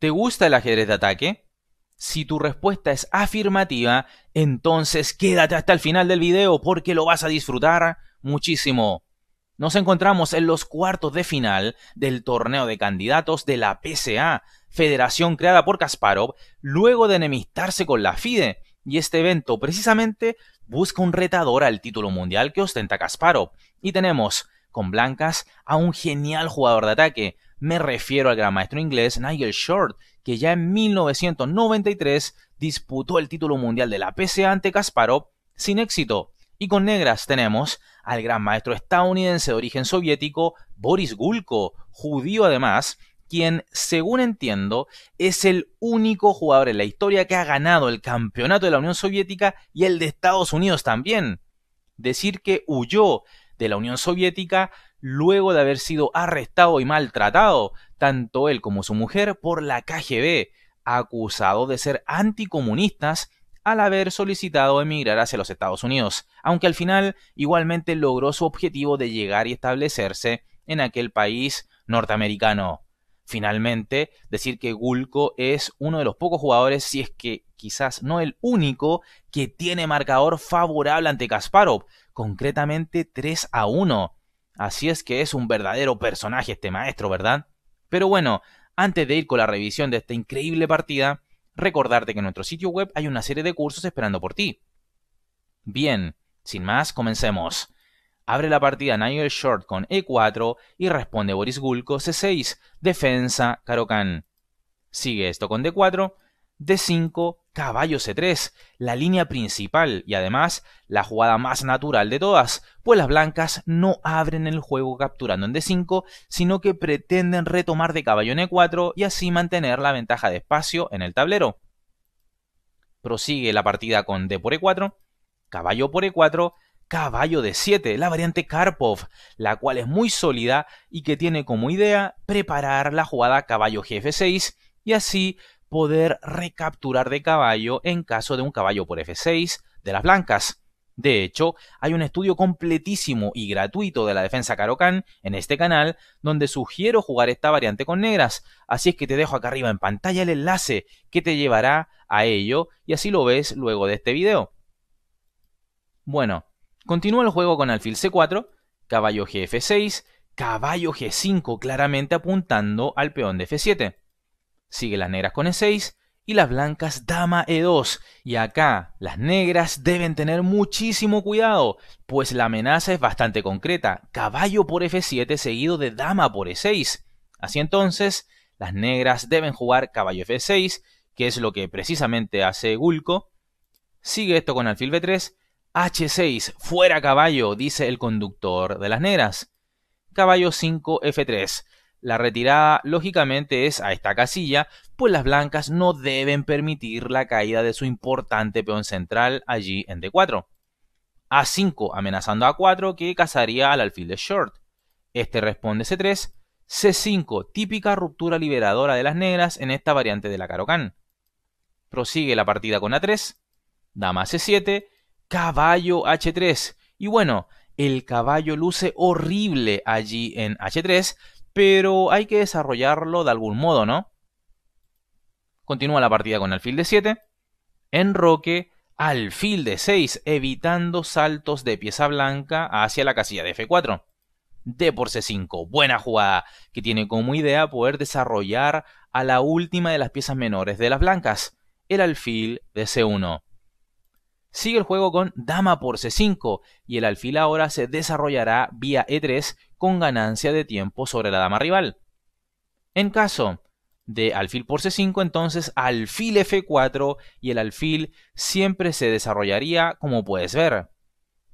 ¿Te gusta el ajedrez de ataque? Si tu respuesta es afirmativa, entonces quédate hasta el final del video porque lo vas a disfrutar muchísimo. Nos encontramos en los cuartos de final del torneo de candidatos de la PCA, federación creada por Kasparov, luego de enemistarse con la FIDE, y este evento precisamente busca un retador al título mundial que ostenta Kasparov. Y tenemos con blancas a un genial jugador de ataque, me refiero al gran maestro inglés Nigel Short, que ya en 1993 disputó el título mundial de la PCA ante Kasparov sin éxito. Y con negras tenemos al gran maestro estadounidense de origen soviético Boris Gulko, judío además, quien, según entiendo, es el único jugador en la historia que ha ganado el campeonato de la Unión Soviética y el de Estados Unidos también. Decir que huyó de la Unión Soviética luego de haber sido arrestado y maltratado, tanto él como su mujer, por la KGB, acusado de ser anticomunistas al haber solicitado emigrar hacia los Estados Unidos, aunque al final igualmente logró su objetivo de llegar y establecerse en aquel país norteamericano. Finalmente, decir que Gulko es uno de los pocos jugadores, si es que quizás no el único, que tiene marcador favorable ante Kasparov, concretamente 3 a 1, Así es que es un verdadero personaje este maestro, ¿verdad? Pero bueno, antes de ir con la revisión de esta increíble partida, recordarte que en nuestro sitio web hay una serie de cursos esperando por ti. Bien, sin más, comencemos. Abre la partida Nigel Short con E4 y responde Boris Gulko C6, defensa Karokan. Sigue esto con D4, D5, caballo C3, la línea principal y además la jugada más natural de todas, pues las blancas no abren el juego capturando en D5, sino que pretenden retomar de caballo en E4 y así mantener la ventaja de espacio en el tablero. Prosigue la partida con D por E4, caballo por E4, caballo de 7, la variante Karpov, la cual es muy sólida y que tiene como idea preparar la jugada caballo gf6 y así poder recapturar de caballo en caso de un caballo por F6 de las blancas. De hecho, hay un estudio completísimo y gratuito de la defensa Karokan en este canal donde sugiero jugar esta variante con negras, así es que te dejo acá arriba en pantalla el enlace que te llevará a ello y así lo ves luego de este video. Bueno, continúa el juego con alfil C4, caballo GF6, caballo G5 claramente apuntando al peón de F7. Sigue las negras con E6 y las blancas dama E2. Y acá las negras deben tener muchísimo cuidado, pues la amenaza es bastante concreta. Caballo por F7 seguido de dama por E6. Así entonces, las negras deben jugar caballo F6, que es lo que precisamente hace Gulko. Sigue esto con alfil B3. H6, fuera caballo, dice el conductor de las negras. Caballo 5 F3. La retirada, lógicamente, es a esta casilla, pues las blancas no deben permitir la caída de su importante peón central allí en D4. A5 amenazando a 4 que cazaría al alfil de short. Este responde C3. C5, típica ruptura liberadora de las negras en esta variante de la Karokan. Prosigue la partida con A3, dama C7, caballo H3. Y bueno, el caballo luce horrible allí en H3, pero hay que desarrollarlo de algún modo, ¿no? Continúa la partida con alfil de 7, enroque, alfil de 6, evitando saltos de pieza blanca hacia la casilla de F4. D por C5, buena jugada, que tiene como idea poder desarrollar a la última de las piezas menores de las blancas, el alfil de C1. Sigue el juego con dama por C5 y el alfil ahora se desarrollará vía E3 con ganancia de tiempo sobre la dama rival. En caso de alfil por c5, entonces alfil f4 y el alfil siempre se desarrollaría como puedes ver.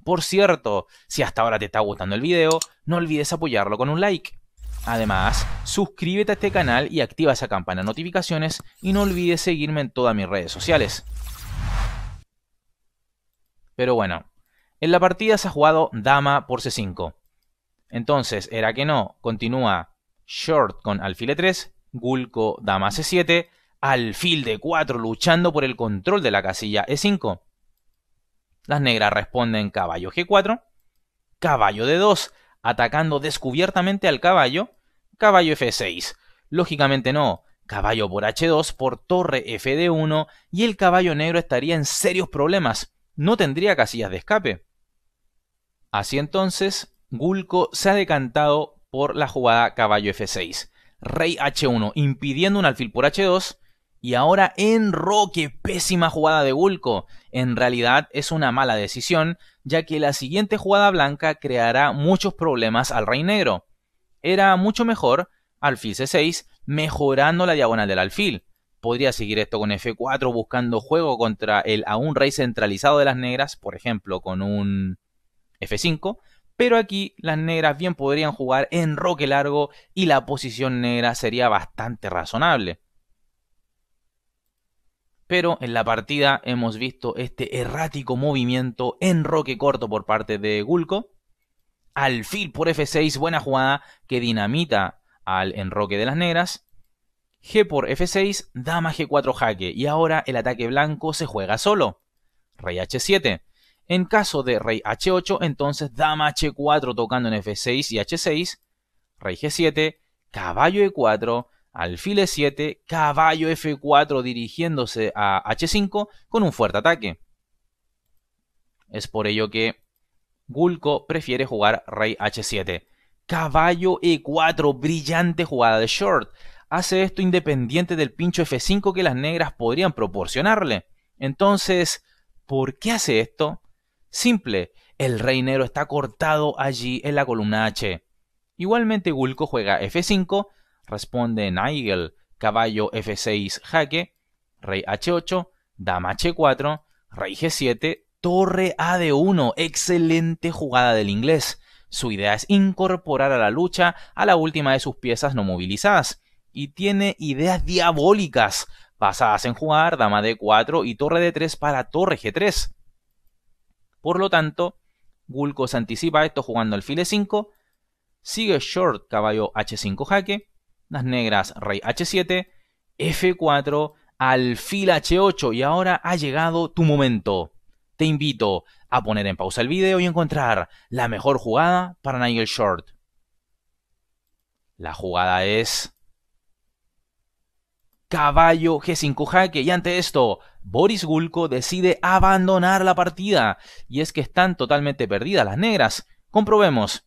Por cierto, si hasta ahora te está gustando el video, no olvides apoyarlo con un like. Además, suscríbete a este canal y activa esa campana de notificaciones y no olvides seguirme en todas mis redes sociales. Pero bueno, en la partida se ha jugado dama por c5. Entonces, era que no, continúa Short con alfil E3, Gulko dama C7, alfil D4 luchando por el control de la casilla E5. Las negras responden caballo G4, caballo D2, atacando descubiertamente al caballo, caballo F6. Lógicamente no, caballo por H2, por torre FD1 y el caballo negro estaría en serios problemas, no tendría casillas de escape. Así entonces, Gulko se ha decantado por la jugada caballo F6, rey H1, impidiendo un alfil por H2 y ahora en roque, pésima jugada de Gulko. En realidad es una mala decisión, ya que la siguiente jugada blanca creará muchos problemas al rey negro. Era mucho mejor alfil C6, mejorando la diagonal del alfil. Podría seguir esto con F4 buscando juego contra el aún rey centralizado de las negras, por ejemplo con un F5, pero aquí las negras bien podrían jugar en roque largo y la posición negra sería bastante razonable. Pero en la partida hemos visto este errático movimiento en roque corto por parte de Gulko. Alfil por F6, buena jugada que dinamita al enroque de las negras. G por F6, dama G4 jaque y ahora el ataque blanco se juega solo. Rey H7. En caso de rey h8, entonces dama h4 tocando en f6 y h6, rey g7, caballo e4, alfil e7, caballo f4 dirigiéndose a h5 con un fuerte ataque. Es por ello que Gulko prefiere jugar rey h7. Caballo e4, brillante jugada de short. Hace esto independiente del pincho f5 que las negras podrían proporcionarle. Entonces, ¿por qué hace esto? Simple, el rey negro está cortado allí en la columna H. Igualmente Gulko juega F5, responde Nigel, caballo F6 jaque, rey H8, dama H4, rey G7, torre A de 1. Excelente jugada del inglés. Su idea es incorporar a la lucha a la última de sus piezas no movilizadas. Y tiene ideas diabólicas, basadas en jugar dama D4 y torre D3 para torre G3. Por lo tanto, Gulko anticipa esto jugando alfil e5, sigue short caballo h5 jaque, las negras rey h7, f4, alfil h8 y ahora ha llegado tu momento. Te invito a poner en pausa el video y encontrar la mejor jugada para Nigel Short. La jugada es caballo G5 jaque. Y ante esto, Boris Gulko decide abandonar la partida. Y es que están totalmente perdidas las negras. Comprobemos.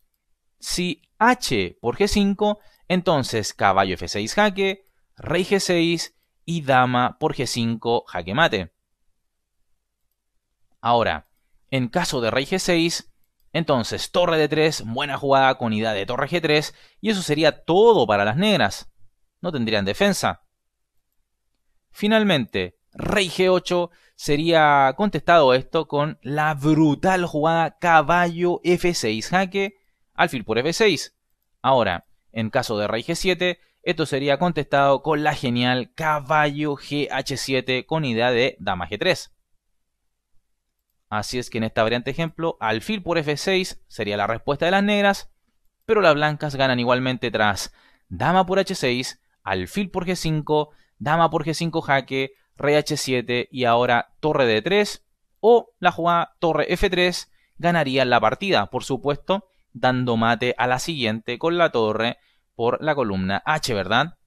Si H por G5, entonces caballo F6 jaque, rey G6 y dama por G5 jaque mate. Ahora, en caso de rey G6, entonces torre D3, buena jugada con idea de torre G3 y eso sería todo para las negras. No tendrían defensa. Finalmente, Rey G8 sería contestado esto con la brutal jugada caballo F6 jaque, alfil por F6. Ahora, en caso de Rey G7, esto sería contestado con la genial caballo GH7 con idea de dama G3. Así es que en esta variante ejemplo, alfil por F6 sería la respuesta de las negras, pero las blancas ganan igualmente tras dama por H6, alfil por G5, dama por G5 jaque, rey H7 y ahora torre D3 o la jugada torre F3 ganaría la partida, por supuesto, dando mate a la siguiente con la torre por la columna H, ¿verdad?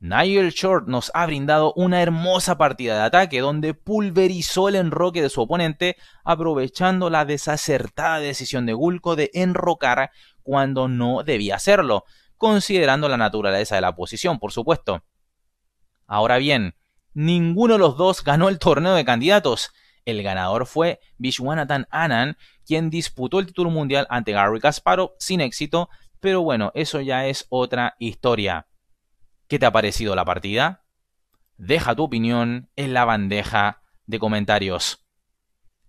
Nigel Short nos ha brindado una hermosa partida de ataque donde pulverizó el enroque de su oponente aprovechando la desacertada decisión de Gulko de enrocar cuando no debía hacerlo, considerando la naturaleza de la posición, por supuesto. Ahora bien, ninguno de los dos ganó el torneo de candidatos. El ganador fue Vishwanathan Anand, quien disputó el título mundial ante Gary Kasparov sin éxito, pero bueno, eso ya es otra historia. ¿Qué te ha parecido la partida? Deja tu opinión en la bandeja de comentarios.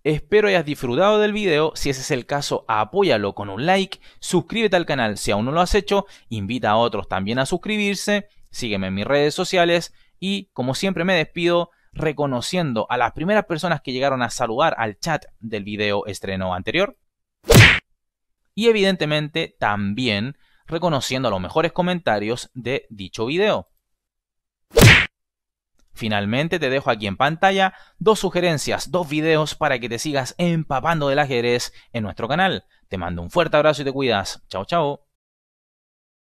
Espero hayas disfrutado del video, si ese es el caso apóyalo con un like, suscríbete al canal si aún no lo has hecho, invita a otros también a suscribirse, sígueme en mis redes sociales y como siempre me despido reconociendo a las primeras personas que llegaron a saludar al chat del video estreno anterior. Y evidentemente también reconociendo los mejores comentarios de dicho video. Finalmente te dejo aquí en pantalla dos sugerencias, dos videos para que te sigas empapando del ajedrez en nuestro canal. Te mando un fuerte abrazo y te cuidas. Chao, chao.